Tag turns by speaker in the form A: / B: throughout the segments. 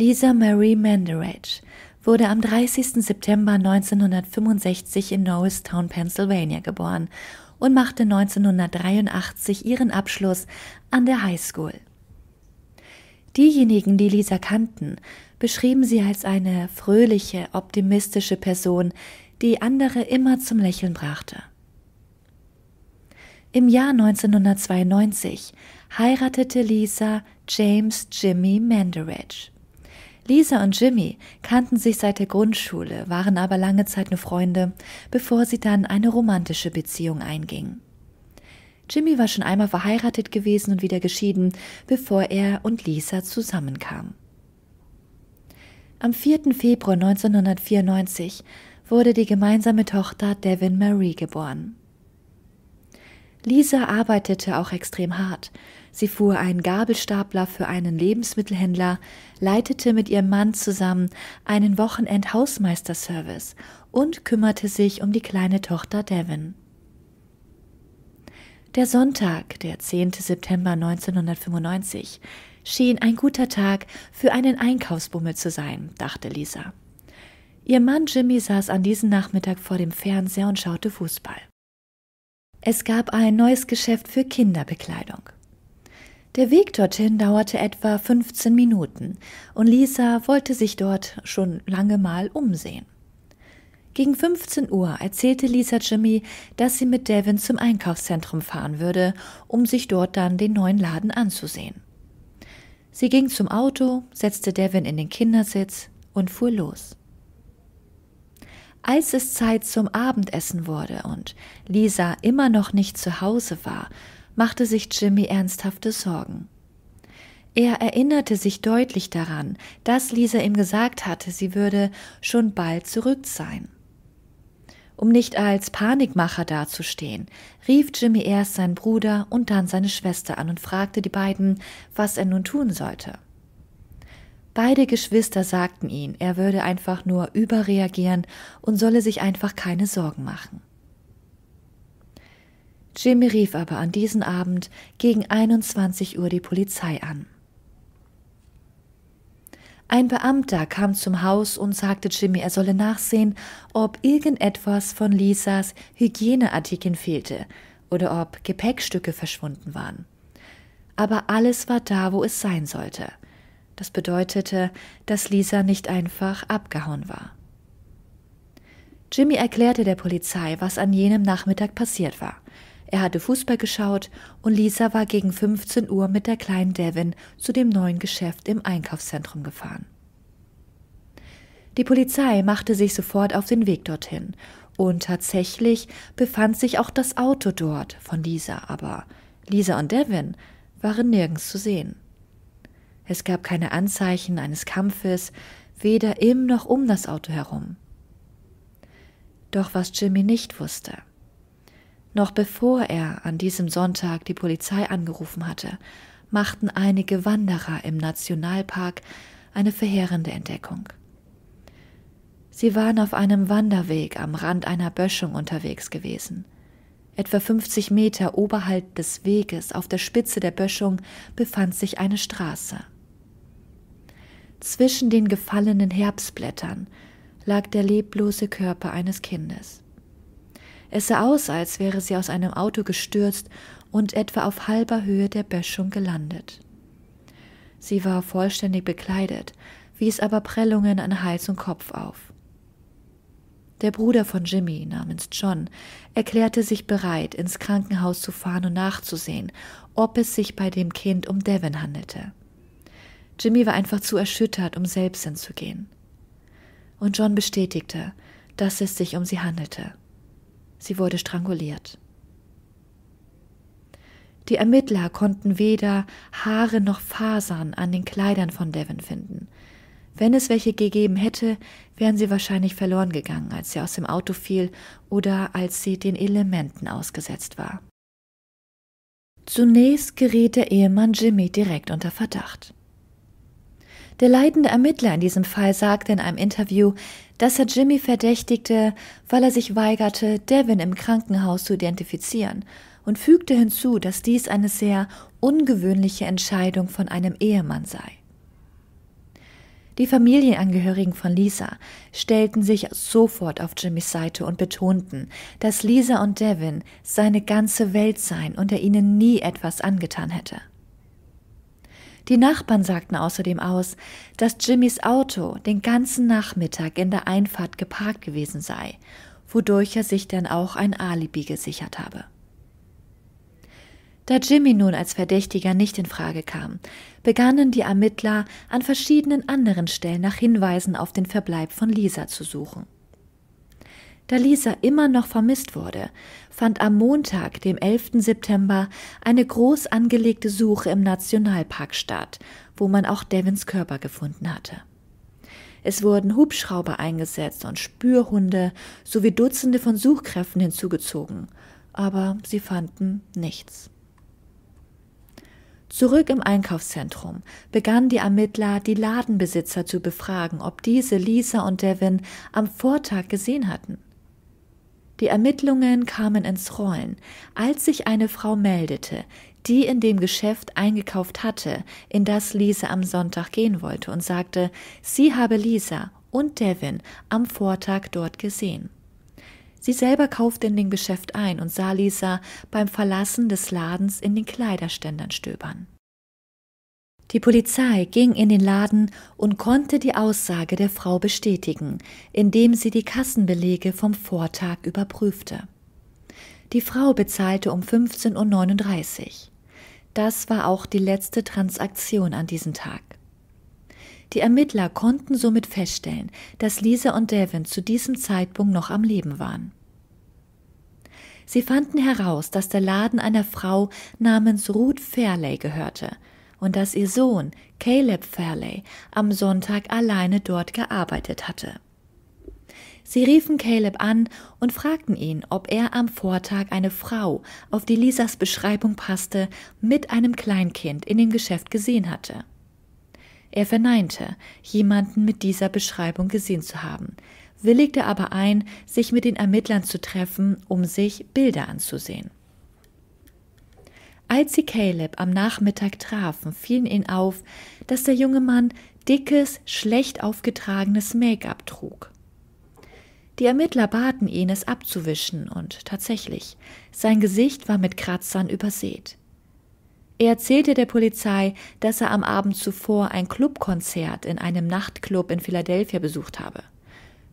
A: Lisa Mary Manderage wurde am 30. September 1965 in Norristown, Pennsylvania geboren und machte 1983 ihren Abschluss an der High School. Diejenigen, die Lisa kannten, beschrieben sie als eine fröhliche, optimistische Person, die andere immer zum Lächeln brachte. Im Jahr 1992 heiratete Lisa James Jimmy Manderage Lisa und Jimmy kannten sich seit der Grundschule, waren aber lange Zeit nur Freunde, bevor sie dann eine romantische Beziehung eingingen. Jimmy war schon einmal verheiratet gewesen und wieder geschieden, bevor er und Lisa zusammenkamen. Am 4. Februar 1994 wurde die gemeinsame Tochter Devin Marie geboren. Lisa arbeitete auch extrem hart Sie fuhr einen Gabelstapler für einen Lebensmittelhändler, leitete mit ihrem Mann zusammen einen Wochenend-Hausmeisterservice und kümmerte sich um die kleine Tochter Devin. Der Sonntag, der 10. September 1995, schien ein guter Tag für einen Einkaufsbummel zu sein, dachte Lisa. Ihr Mann Jimmy saß an diesem Nachmittag vor dem Fernseher und schaute Fußball. Es gab ein neues Geschäft für Kinderbekleidung. Der Weg dorthin dauerte etwa 15 Minuten und Lisa wollte sich dort schon lange mal umsehen. Gegen 15 Uhr erzählte Lisa Jimmy, dass sie mit Devin zum Einkaufszentrum fahren würde, um sich dort dann den neuen Laden anzusehen. Sie ging zum Auto, setzte Devin in den Kindersitz und fuhr los. Als es Zeit zum Abendessen wurde und Lisa immer noch nicht zu Hause war, machte sich Jimmy ernsthafte Sorgen. Er erinnerte sich deutlich daran, dass Lisa ihm gesagt hatte, sie würde schon bald zurück sein. Um nicht als Panikmacher dazustehen, rief Jimmy erst seinen Bruder und dann seine Schwester an und fragte die beiden, was er nun tun sollte. Beide Geschwister sagten ihm, er würde einfach nur überreagieren und solle sich einfach keine Sorgen machen. Jimmy rief aber an diesem Abend gegen 21 Uhr die Polizei an. Ein Beamter kam zum Haus und sagte Jimmy, er solle nachsehen, ob irgendetwas von Lisas Hygieneartikeln fehlte oder ob Gepäckstücke verschwunden waren. Aber alles war da, wo es sein sollte. Das bedeutete, dass Lisa nicht einfach abgehauen war. Jimmy erklärte der Polizei, was an jenem Nachmittag passiert war. Er hatte Fußball geschaut und Lisa war gegen 15 Uhr mit der kleinen Devin zu dem neuen Geschäft im Einkaufszentrum gefahren. Die Polizei machte sich sofort auf den Weg dorthin und tatsächlich befand sich auch das Auto dort von Lisa, aber Lisa und Devin waren nirgends zu sehen. Es gab keine Anzeichen eines Kampfes, weder im noch um das Auto herum. Doch was Jimmy nicht wusste, noch bevor er an diesem Sonntag die Polizei angerufen hatte, machten einige Wanderer im Nationalpark eine verheerende Entdeckung. Sie waren auf einem Wanderweg am Rand einer Böschung unterwegs gewesen. Etwa 50 Meter oberhalb des Weges, auf der Spitze der Böschung, befand sich eine Straße. Zwischen den gefallenen Herbstblättern lag der leblose Körper eines Kindes. Es sah aus, als wäre sie aus einem Auto gestürzt und etwa auf halber Höhe der Böschung gelandet. Sie war vollständig bekleidet, wies aber Prellungen an Hals und Kopf auf. Der Bruder von Jimmy namens John erklärte sich bereit, ins Krankenhaus zu fahren und nachzusehen, ob es sich bei dem Kind um Devin handelte. Jimmy war einfach zu erschüttert, um selbst hinzugehen. Und John bestätigte, dass es sich um sie handelte. Sie wurde stranguliert. Die Ermittler konnten weder Haare noch Fasern an den Kleidern von Devon finden. Wenn es welche gegeben hätte, wären sie wahrscheinlich verloren gegangen, als sie aus dem Auto fiel oder als sie den Elementen ausgesetzt war. Zunächst geriet der Ehemann Jimmy direkt unter Verdacht. Der leitende Ermittler in diesem Fall sagte in einem Interview, dass er Jimmy verdächtigte, weil er sich weigerte, Devin im Krankenhaus zu identifizieren und fügte hinzu, dass dies eine sehr ungewöhnliche Entscheidung von einem Ehemann sei. Die Familienangehörigen von Lisa stellten sich sofort auf Jimmys Seite und betonten, dass Lisa und Devin seine ganze Welt seien und er ihnen nie etwas angetan hätte. Die Nachbarn sagten außerdem aus, dass Jimmys Auto den ganzen Nachmittag in der Einfahrt geparkt gewesen sei, wodurch er sich dann auch ein Alibi gesichert habe. Da Jimmy nun als Verdächtiger nicht in Frage kam, begannen die Ermittler an verschiedenen anderen Stellen nach Hinweisen auf den Verbleib von Lisa zu suchen. Da Lisa immer noch vermisst wurde, fand am Montag, dem 11. September, eine groß angelegte Suche im Nationalpark statt, wo man auch Devins Körper gefunden hatte. Es wurden Hubschrauber eingesetzt und Spürhunde sowie Dutzende von Suchkräften hinzugezogen, aber sie fanden nichts. Zurück im Einkaufszentrum begannen die Ermittler, die Ladenbesitzer zu befragen, ob diese Lisa und Devin am Vortag gesehen hatten. Die Ermittlungen kamen ins Rollen, als sich eine Frau meldete, die in dem Geschäft eingekauft hatte, in das Lisa am Sonntag gehen wollte und sagte, sie habe Lisa und Devin am Vortag dort gesehen. Sie selber kaufte in dem Geschäft ein und sah Lisa beim Verlassen des Ladens in den Kleiderständern stöbern. Die Polizei ging in den Laden und konnte die Aussage der Frau bestätigen, indem sie die Kassenbelege vom Vortag überprüfte. Die Frau bezahlte um 15.39 Uhr. Das war auch die letzte Transaktion an diesem Tag. Die Ermittler konnten somit feststellen, dass Lisa und Devin zu diesem Zeitpunkt noch am Leben waren. Sie fanden heraus, dass der Laden einer Frau namens Ruth Fairley gehörte – und dass ihr Sohn Caleb Fairley am Sonntag alleine dort gearbeitet hatte. Sie riefen Caleb an und fragten ihn, ob er am Vortag eine Frau, auf die Lisas Beschreibung passte, mit einem Kleinkind in dem Geschäft gesehen hatte. Er verneinte, jemanden mit dieser Beschreibung gesehen zu haben, willigte aber ein, sich mit den Ermittlern zu treffen, um sich Bilder anzusehen. Als sie Caleb am Nachmittag trafen, fielen ihnen auf, dass der junge Mann dickes, schlecht aufgetragenes Make-up trug. Die Ermittler baten ihn, es abzuwischen, und tatsächlich, sein Gesicht war mit Kratzern übersät. Er erzählte der Polizei, dass er am Abend zuvor ein Clubkonzert in einem Nachtclub in Philadelphia besucht habe.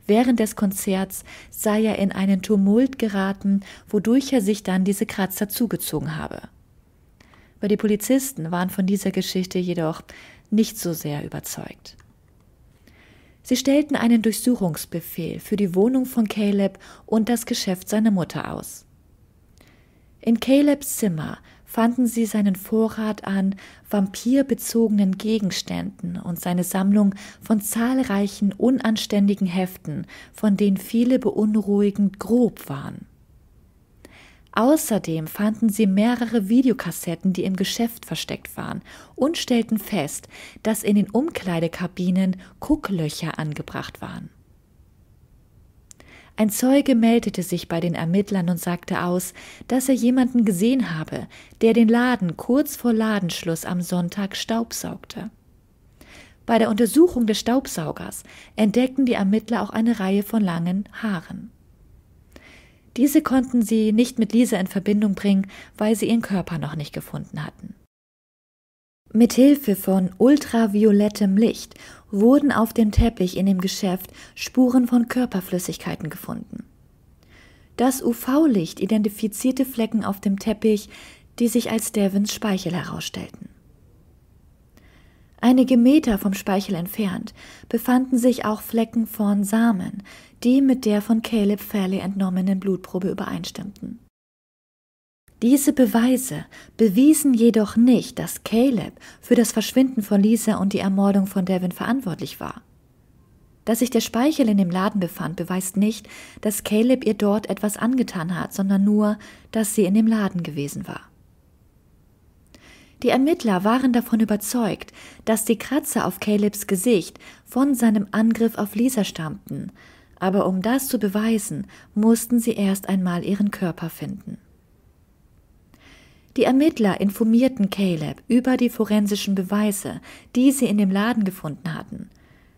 A: Während des Konzerts sei er in einen Tumult geraten, wodurch er sich dann diese Kratzer zugezogen habe. Weil die Polizisten waren von dieser Geschichte jedoch nicht so sehr überzeugt. Sie stellten einen Durchsuchungsbefehl für die Wohnung von Caleb und das Geschäft seiner Mutter aus. In Calebs Zimmer fanden sie seinen Vorrat an vampirbezogenen Gegenständen und seine Sammlung von zahlreichen unanständigen Heften, von denen viele beunruhigend grob waren. Außerdem fanden sie mehrere Videokassetten, die im Geschäft versteckt waren, und stellten fest, dass in den Umkleidekabinen Gucklöcher angebracht waren. Ein Zeuge meldete sich bei den Ermittlern und sagte aus, dass er jemanden gesehen habe, der den Laden kurz vor Ladenschluss am Sonntag staubsaugte. Bei der Untersuchung des Staubsaugers entdeckten die Ermittler auch eine Reihe von langen Haaren. Diese konnten sie nicht mit Lisa in Verbindung bringen, weil sie ihren Körper noch nicht gefunden hatten. Mithilfe von ultraviolettem Licht wurden auf dem Teppich in dem Geschäft Spuren von Körperflüssigkeiten gefunden. Das UV-Licht identifizierte Flecken auf dem Teppich, die sich als Devons Speichel herausstellten. Einige Meter vom Speichel entfernt befanden sich auch Flecken von Samen, die mit der von Caleb Fairley entnommenen Blutprobe übereinstimmten. Diese Beweise bewiesen jedoch nicht, dass Caleb für das Verschwinden von Lisa und die Ermordung von Devin verantwortlich war. Dass sich der Speichel in dem Laden befand, beweist nicht, dass Caleb ihr dort etwas angetan hat, sondern nur, dass sie in dem Laden gewesen war. Die Ermittler waren davon überzeugt, dass die Kratzer auf Calebs Gesicht von seinem Angriff auf Lisa stammten, aber um das zu beweisen, mussten sie erst einmal ihren Körper finden. Die Ermittler informierten Caleb über die forensischen Beweise, die sie in dem Laden gefunden hatten.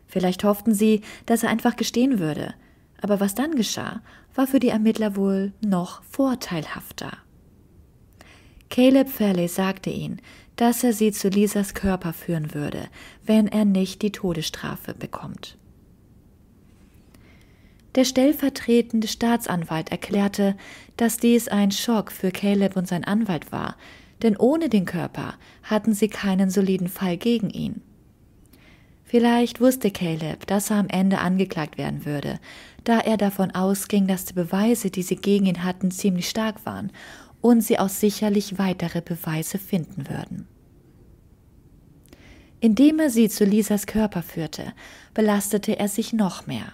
A: Vielleicht hofften sie, dass er einfach gestehen würde, aber was dann geschah, war für die Ermittler wohl noch vorteilhafter. Caleb Fairley sagte ihnen, dass er sie zu Lisas Körper führen würde, wenn er nicht die Todesstrafe bekommt. Der stellvertretende Staatsanwalt erklärte, dass dies ein Schock für Caleb und sein Anwalt war, denn ohne den Körper hatten sie keinen soliden Fall gegen ihn. Vielleicht wusste Caleb, dass er am Ende angeklagt werden würde, da er davon ausging, dass die Beweise, die sie gegen ihn hatten, ziemlich stark waren und sie auch sicherlich weitere Beweise finden würden. Indem er sie zu Lisas Körper führte, belastete er sich noch mehr.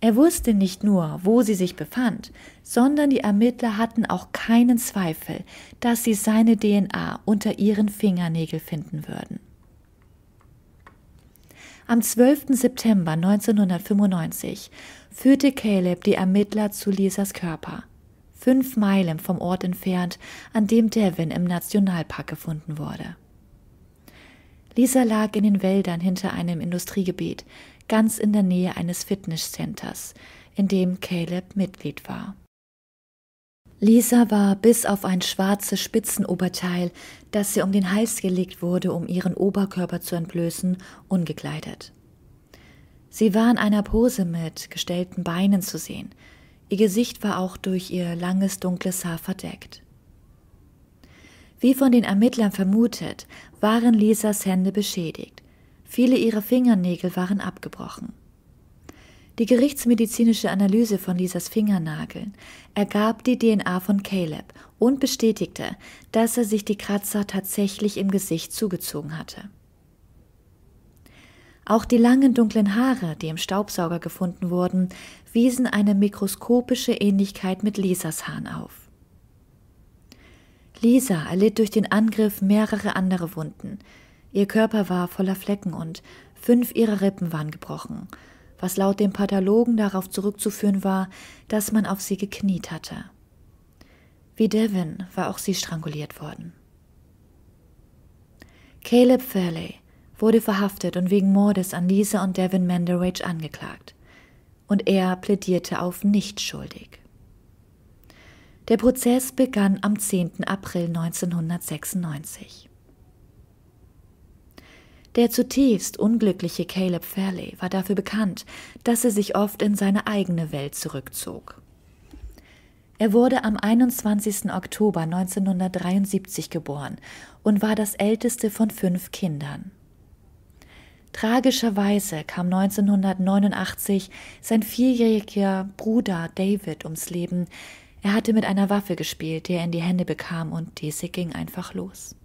A: Er wusste nicht nur, wo sie sich befand, sondern die Ermittler hatten auch keinen Zweifel, dass sie seine DNA unter ihren Fingernägeln finden würden. Am 12. September 1995 führte Caleb die Ermittler zu Lisas Körper fünf Meilen vom Ort entfernt, an dem Devin im Nationalpark gefunden wurde. Lisa lag in den Wäldern hinter einem Industriegebiet, ganz in der Nähe eines Fitnesscenters, in dem Caleb Mitglied war. Lisa war bis auf ein schwarzes Spitzenoberteil, das ihr um den Hals gelegt wurde, um ihren Oberkörper zu entblößen, ungekleidet. Sie war in einer Pose mit gestellten Beinen zu sehen, Ihr Gesicht war auch durch ihr langes, dunkles Haar verdeckt. Wie von den Ermittlern vermutet, waren Lisas Hände beschädigt. Viele ihrer Fingernägel waren abgebrochen. Die gerichtsmedizinische Analyse von Lisas Fingernageln ergab die DNA von Caleb und bestätigte, dass er sich die Kratzer tatsächlich im Gesicht zugezogen hatte. Auch die langen dunklen Haare, die im Staubsauger gefunden wurden, wiesen eine mikroskopische Ähnlichkeit mit Lisas Hahn auf. Lisa erlitt durch den Angriff mehrere andere Wunden. Ihr Körper war voller Flecken und fünf ihrer Rippen waren gebrochen, was laut dem Pathologen darauf zurückzuführen war, dass man auf sie gekniet hatte. Wie Devin war auch sie stranguliert worden. Caleb Fairley wurde verhaftet und wegen Mordes an Lisa und Devin Manderage angeklagt und er plädierte auf nicht schuldig. Der Prozess begann am 10. April 1996. Der zutiefst unglückliche Caleb Fairley war dafür bekannt, dass er sich oft in seine eigene Welt zurückzog. Er wurde am 21. Oktober 1973 geboren und war das älteste von fünf Kindern. Tragischerweise kam 1989 sein vierjähriger Bruder David ums Leben. Er hatte mit einer Waffe gespielt, die er in die Hände bekam, und diese ging einfach los.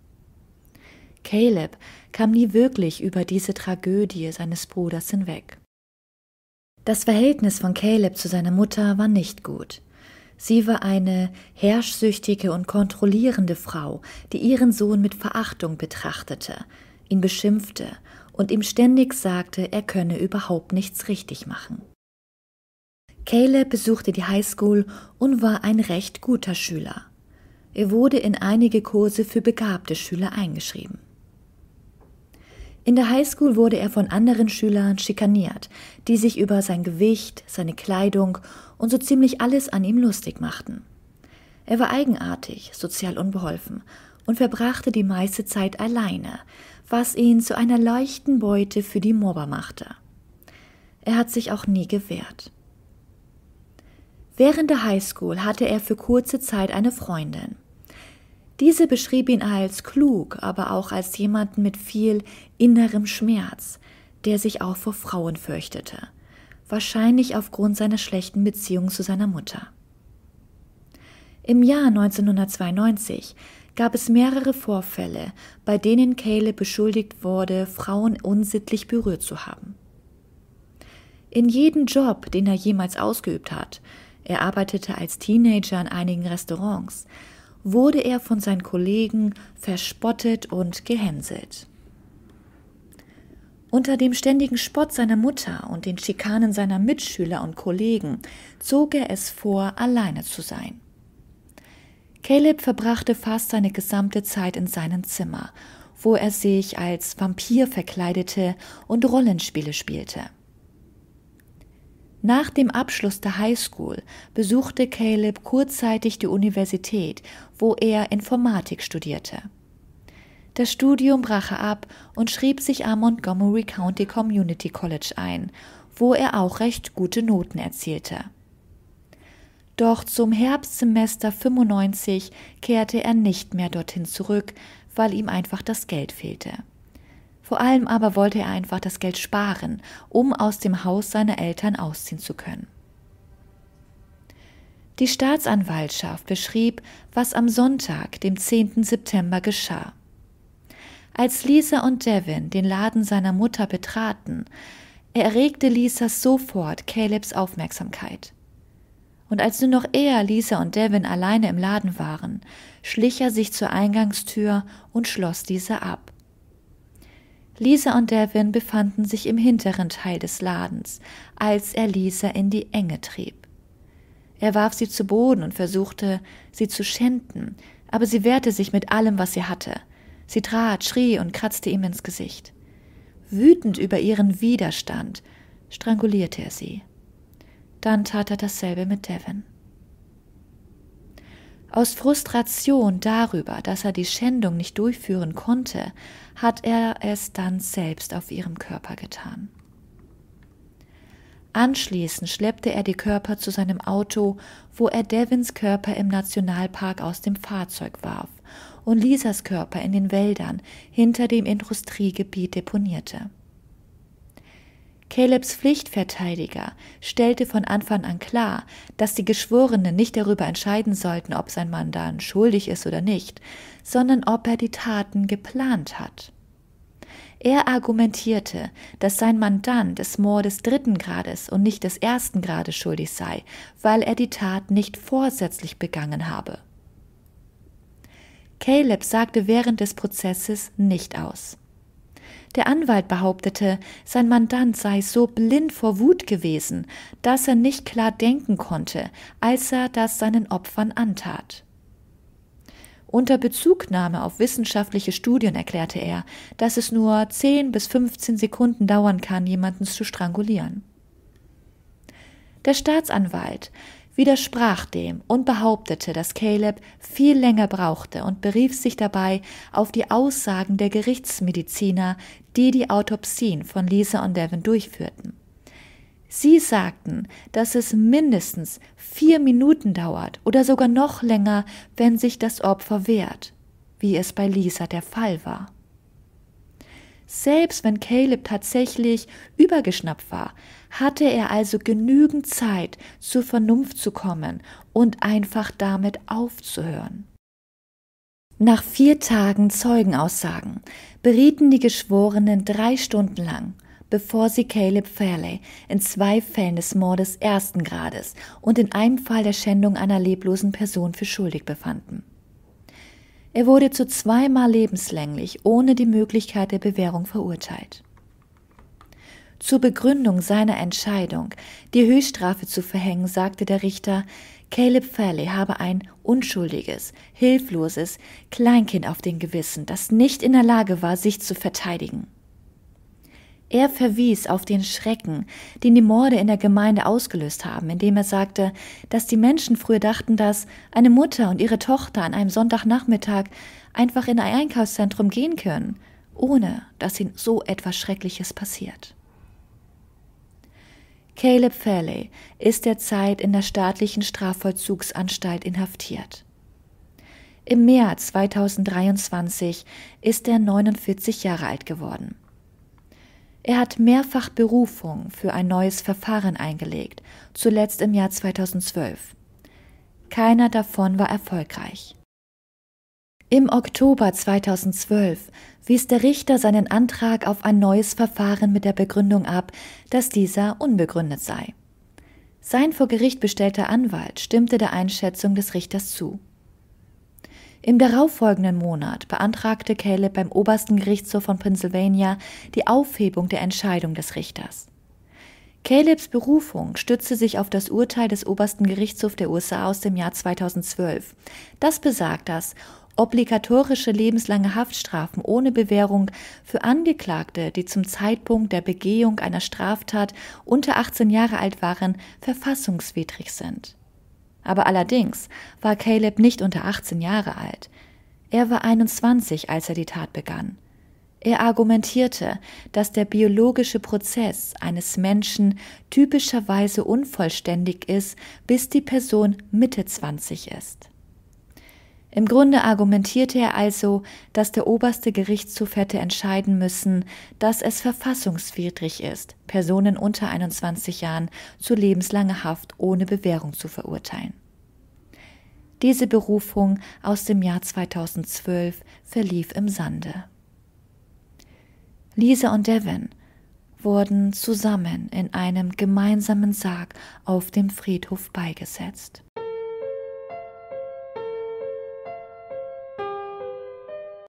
A: Caleb kam nie wirklich über diese Tragödie seines Bruders hinweg. Das Verhältnis von Caleb zu seiner Mutter war nicht gut. Sie war eine herrschsüchtige und kontrollierende Frau, die ihren Sohn mit Verachtung betrachtete, ihn beschimpfte und ihm ständig sagte, er könne überhaupt nichts richtig machen. Caleb besuchte die Highschool und war ein recht guter Schüler. Er wurde in einige Kurse für begabte Schüler eingeschrieben. In der Highschool wurde er von anderen Schülern schikaniert, die sich über sein Gewicht, seine Kleidung und so ziemlich alles an ihm lustig machten. Er war eigenartig, sozial unbeholfen und verbrachte die meiste Zeit alleine, was ihn zu einer leichten Beute für die Mobber machte. Er hat sich auch nie gewehrt. Während der Highschool hatte er für kurze Zeit eine Freundin. Diese beschrieb ihn als klug, aber auch als jemanden mit viel innerem Schmerz, der sich auch vor Frauen fürchtete, wahrscheinlich aufgrund seiner schlechten Beziehung zu seiner Mutter. Im Jahr 1992 gab es mehrere Vorfälle, bei denen Kayle beschuldigt wurde, Frauen unsittlich berührt zu haben. In jedem Job, den er jemals ausgeübt hat, er arbeitete als Teenager an einigen Restaurants, wurde er von seinen Kollegen verspottet und gehänselt. Unter dem ständigen Spott seiner Mutter und den Schikanen seiner Mitschüler und Kollegen zog er es vor, alleine zu sein. Caleb verbrachte fast seine gesamte Zeit in seinem Zimmer, wo er sich als Vampir verkleidete und Rollenspiele spielte. Nach dem Abschluss der Highschool besuchte Caleb kurzzeitig die Universität, wo er Informatik studierte. Das Studium brach er ab und schrieb sich am Montgomery County Community College ein, wo er auch recht gute Noten erzielte. Doch zum Herbstsemester 95 kehrte er nicht mehr dorthin zurück, weil ihm einfach das Geld fehlte. Vor allem aber wollte er einfach das Geld sparen, um aus dem Haus seiner Eltern ausziehen zu können. Die Staatsanwaltschaft beschrieb, was am Sonntag, dem 10. September, geschah. Als Lisa und Devin den Laden seiner Mutter betraten, erregte Lisa sofort Calebs Aufmerksamkeit und als nur noch er, Lisa und Devin alleine im Laden waren, schlich er sich zur Eingangstür und schloss diese ab. Lisa und Devin befanden sich im hinteren Teil des Ladens, als er Lisa in die Enge trieb. Er warf sie zu Boden und versuchte, sie zu schänden, aber sie wehrte sich mit allem, was sie hatte. Sie trat, schrie und kratzte ihm ins Gesicht. Wütend über ihren Widerstand strangulierte er sie. Dann tat er dasselbe mit Devin. Aus Frustration darüber, dass er die Schändung nicht durchführen konnte, hat er es dann selbst auf ihrem Körper getan. Anschließend schleppte er die Körper zu seinem Auto, wo er Devins Körper im Nationalpark aus dem Fahrzeug warf und Lisas Körper in den Wäldern hinter dem Industriegebiet deponierte. Calebs Pflichtverteidiger stellte von Anfang an klar, dass die Geschworenen nicht darüber entscheiden sollten, ob sein Mandant schuldig ist oder nicht, sondern ob er die Taten geplant hat. Er argumentierte, dass sein Mandant des Mordes dritten Grades und nicht des ersten Grades schuldig sei, weil er die Tat nicht vorsätzlich begangen habe. Caleb sagte während des Prozesses nicht aus. Der Anwalt behauptete, sein Mandant sei so blind vor Wut gewesen, dass er nicht klar denken konnte, als er das seinen Opfern antat. Unter Bezugnahme auf wissenschaftliche Studien erklärte er, dass es nur 10 bis 15 Sekunden dauern kann, jemanden zu strangulieren. Der Staatsanwalt widersprach dem und behauptete, dass Caleb viel länger brauchte und berief sich dabei auf die Aussagen der Gerichtsmediziner, die die Autopsien von Lisa und Devin durchführten. Sie sagten, dass es mindestens vier Minuten dauert oder sogar noch länger, wenn sich das Opfer wehrt, wie es bei Lisa der Fall war. Selbst wenn Caleb tatsächlich übergeschnappt war, hatte er also genügend Zeit, zur Vernunft zu kommen und einfach damit aufzuhören. Nach vier Tagen Zeugenaussagen berieten die Geschworenen drei Stunden lang, bevor sie Caleb Fairley in zwei Fällen des Mordes ersten Grades und in einem Fall der Schändung einer leblosen Person für schuldig befanden. Er wurde zu zweimal lebenslänglich ohne die Möglichkeit der Bewährung verurteilt. Zur Begründung seiner Entscheidung, die Höchststrafe zu verhängen, sagte der Richter, Caleb Fairley habe ein unschuldiges, hilfloses Kleinkind auf dem Gewissen, das nicht in der Lage war, sich zu verteidigen. Er verwies auf den Schrecken, den die Morde in der Gemeinde ausgelöst haben, indem er sagte, dass die Menschen früher dachten, dass eine Mutter und ihre Tochter an einem Sonntagnachmittag einfach in ein Einkaufszentrum gehen können, ohne dass ihnen so etwas Schreckliches passiert. Caleb Fairley ist derzeit in der staatlichen Strafvollzugsanstalt inhaftiert. Im März 2023 ist er 49 Jahre alt geworden. Er hat mehrfach Berufung für ein neues Verfahren eingelegt, zuletzt im Jahr 2012. Keiner davon war erfolgreich. Im Oktober 2012 wies der Richter seinen Antrag auf ein neues Verfahren mit der Begründung ab, dass dieser unbegründet sei. Sein vor Gericht bestellter Anwalt stimmte der Einschätzung des Richters zu. Im darauffolgenden Monat beantragte Caleb beim obersten Gerichtshof von Pennsylvania die Aufhebung der Entscheidung des Richters. Calebs Berufung stützte sich auf das Urteil des obersten Gerichtshofs der USA aus dem Jahr 2012. Das besagt, dass obligatorische lebenslange Haftstrafen ohne Bewährung für Angeklagte, die zum Zeitpunkt der Begehung einer Straftat unter 18 Jahre alt waren, verfassungswidrig sind. Aber allerdings war Caleb nicht unter 18 Jahre alt. Er war 21, als er die Tat begann. Er argumentierte, dass der biologische Prozess eines Menschen typischerweise unvollständig ist, bis die Person Mitte 20 ist. Im Grunde argumentierte er also, dass der oberste Gerichtshof hätte entscheiden müssen, dass es verfassungswidrig ist, Personen unter 21 Jahren zu lebenslanger Haft ohne Bewährung zu verurteilen. Diese Berufung aus dem Jahr 2012 verlief im Sande. Lisa und Devin wurden zusammen in einem gemeinsamen Sarg auf dem Friedhof beigesetzt.